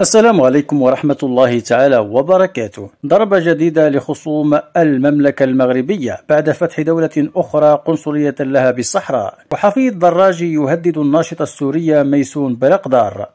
السلام عليكم ورحمة الله تعالى وبركاته. ضربة جديدة لخصوم المملكة المغربية بعد فتح دولة أخرى قنصلية لها بالصحراء. وحفيد دراجي يهدد الناشط السوري ميسون بلقدار.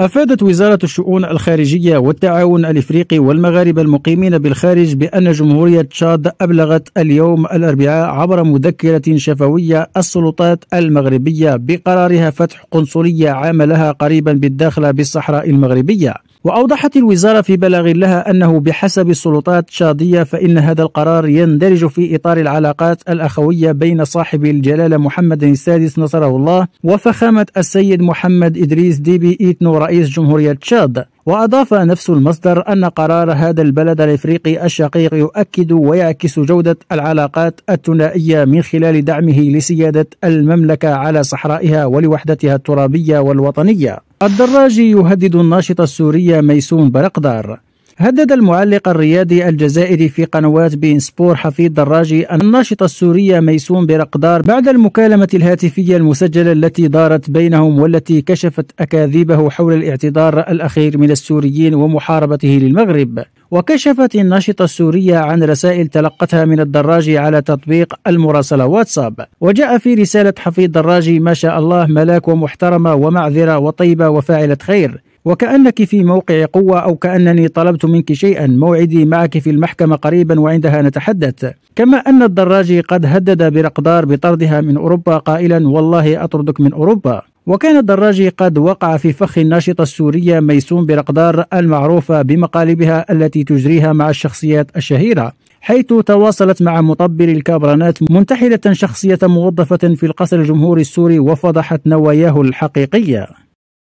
أفادت وزارة الشؤون الخارجية والتعاون الإفريقي والمغاربة المقيمين بالخارج بأن جمهورية تشاد أبلغت اليوم الأربعاء عبر مذكرة شفوية السلطات المغربية بقرارها فتح قنصلية عام لها قريبا بالداخل بالصحراء المغربية وأوضحت الوزارة في بلاغ لها أنه بحسب السلطات الشادية فإن هذا القرار يندرج في إطار العلاقات الأخوية بين صاحب الجلالة محمد السادس نصره الله وفخامة السيد محمد إدريس ديبي إيتنو رئيس جمهورية تشاد وأضاف نفس المصدر أن قرار هذا البلد الإفريقي الشقيق يؤكد ويعكس جودة العلاقات الثنائية من خلال دعمه لسيادة المملكة على صحرائها ولوحدتها الترابية والوطنية الدراجي يهدد الناشط السوري ميسون برقدار هدد المعلق الرياضي الجزائري في قنوات بين سبور حفيد دراجي الناشطة السورية ميسون برقدار بعد المكالمة الهاتفية المسجلة التي دارت بينهم والتي كشفت أكاذيبه حول الاعتذار الأخير من السوريين ومحاربته للمغرب وكشفت الناشطة السورية عن رسائل تلقتها من الدراجي على تطبيق المراسلة واتساب وجاء في رسالة حفيد دراجي ما شاء الله ملاك ومحترمة ومعذرة وطيبة وفاعلة خير وكأنك في موقع قوة أو كأنني طلبت منك شيئا موعدي معك في المحكمة قريبا وعندها نتحدث كما أن الدراجي قد هدد برقدار بطردها من أوروبا قائلا والله أطردك من أوروبا وكان الدراجي قد وقع في فخ الناشطة السورية ميسون برقدار المعروفة بمقالبها التي تجريها مع الشخصيات الشهيرة حيث تواصلت مع مطبل الكابرانات منتحلة شخصية موظفة في القصر الجمهوري السوري وفضحت نواياه الحقيقية